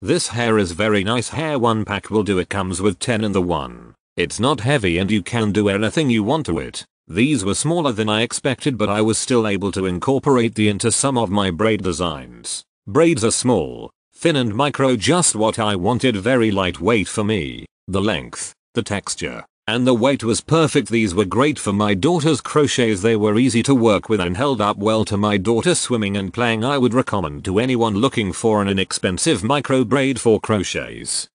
This hair is very nice hair one pack will do it comes with 10 in the one. It's not heavy and you can do anything you want to it. These were smaller than I expected but I was still able to incorporate the into some of my braid designs. Braids are small, thin and micro just what I wanted very lightweight for me. The length, the texture, and the weight was perfect. These were great for my daughter's crochets. They were easy to work with and held up well to my daughter swimming and playing. I would recommend to anyone looking for an inexpensive micro braid for crochets.